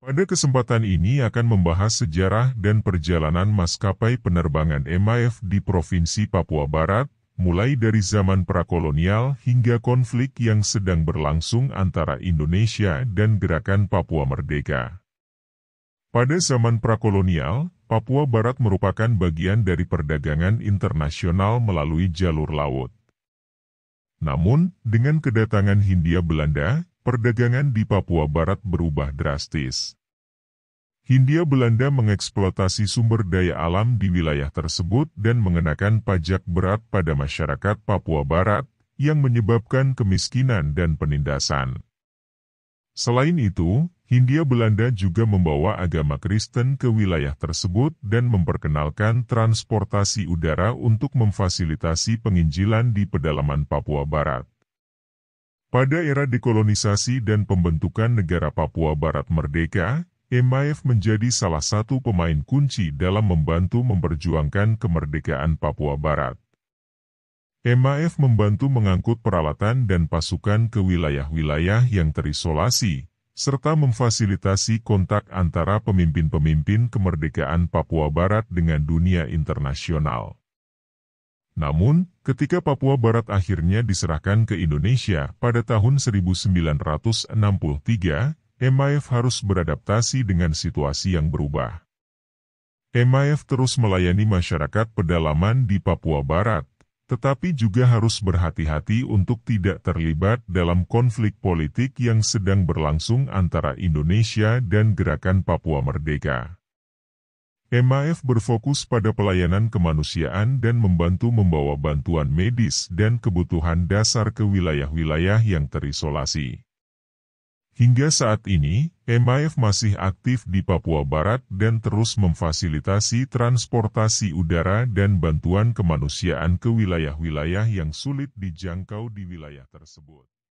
Pada kesempatan ini akan membahas sejarah dan perjalanan maskapai penerbangan MAF di Provinsi Papua Barat, mulai dari zaman prakolonial hingga konflik yang sedang berlangsung antara Indonesia dan gerakan Papua Merdeka. Pada zaman prakolonial, Papua Barat merupakan bagian dari perdagangan internasional melalui jalur laut. Namun, dengan kedatangan Hindia Belanda, perdagangan di Papua Barat berubah drastis. Hindia Belanda mengeksploitasi sumber daya alam di wilayah tersebut dan mengenakan pajak berat pada masyarakat Papua Barat, yang menyebabkan kemiskinan dan penindasan. Selain itu, Hindia Belanda juga membawa agama Kristen ke wilayah tersebut dan memperkenalkan transportasi udara untuk memfasilitasi penginjilan di pedalaman Papua Barat. Pada era dekolonisasi dan pembentukan negara Papua Barat Merdeka, MIF menjadi salah satu pemain kunci dalam membantu memperjuangkan kemerdekaan Papua Barat. MIF membantu mengangkut peralatan dan pasukan ke wilayah-wilayah yang terisolasi, serta memfasilitasi kontak antara pemimpin-pemimpin kemerdekaan Papua Barat dengan dunia internasional. Namun, ketika Papua Barat akhirnya diserahkan ke Indonesia pada tahun 1963, MIF harus beradaptasi dengan situasi yang berubah. MIF terus melayani masyarakat pedalaman di Papua Barat, tetapi juga harus berhati-hati untuk tidak terlibat dalam konflik politik yang sedang berlangsung antara Indonesia dan gerakan Papua Merdeka. MAF berfokus pada pelayanan kemanusiaan dan membantu membawa bantuan medis dan kebutuhan dasar ke wilayah-wilayah yang terisolasi. Hingga saat ini, MAF masih aktif di Papua Barat dan terus memfasilitasi transportasi udara dan bantuan kemanusiaan ke wilayah-wilayah yang sulit dijangkau di wilayah tersebut.